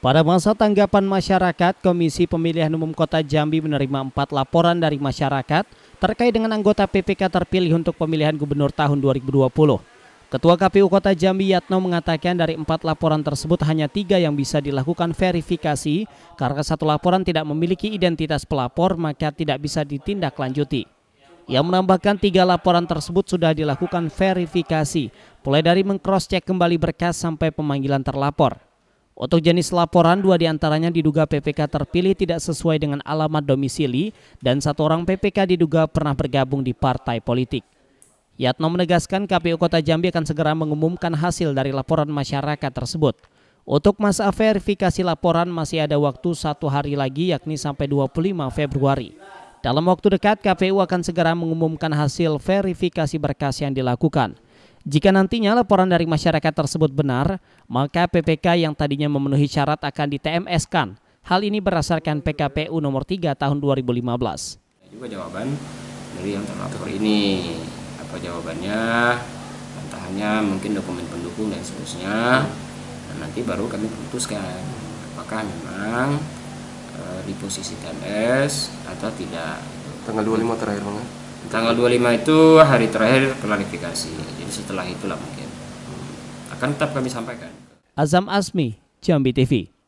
Pada masa tanggapan masyarakat, Komisi Pemilihan Umum Kota Jambi menerima empat laporan dari masyarakat terkait dengan anggota PPK terpilih untuk pemilihan gubernur tahun 2020. Ketua KPU Kota Jambi Yatno mengatakan dari empat laporan tersebut hanya tiga yang bisa dilakukan verifikasi karena satu laporan tidak memiliki identitas pelapor maka tidak bisa ditindaklanjuti. Ia menambahkan tiga laporan tersebut sudah dilakukan verifikasi, mulai dari mengcrosscheck kembali berkas sampai pemanggilan terlapor. Untuk jenis laporan, dua diantaranya diduga PPK terpilih tidak sesuai dengan alamat domisili dan satu orang PPK diduga pernah bergabung di partai politik. Yatno menegaskan KPU Kota Jambi akan segera mengumumkan hasil dari laporan masyarakat tersebut. Untuk masa verifikasi laporan masih ada waktu satu hari lagi yakni sampai 25 Februari. Dalam waktu dekat KPU akan segera mengumumkan hasil verifikasi berkas yang dilakukan. Jika nantinya laporan dari masyarakat tersebut benar, maka PPK yang tadinya memenuhi syarat akan tms kan Hal ini berdasarkan PKPU nomor 3 tahun 2015. Juga jawaban dari yang terlapor ini. Apa jawabannya? Bantahannya mungkin dokumen pendukung dan seterusnya. Dan nanti baru kami putuskan apakah memang e, di posisi TMS atau tidak. Tanggal 25 terakhir, Bang. Ya? tanggal 25 itu hari terakhir klarifikasi jadi setelah itulah mungkin akan tetap kami sampaikan Azam Asmi Jambi TV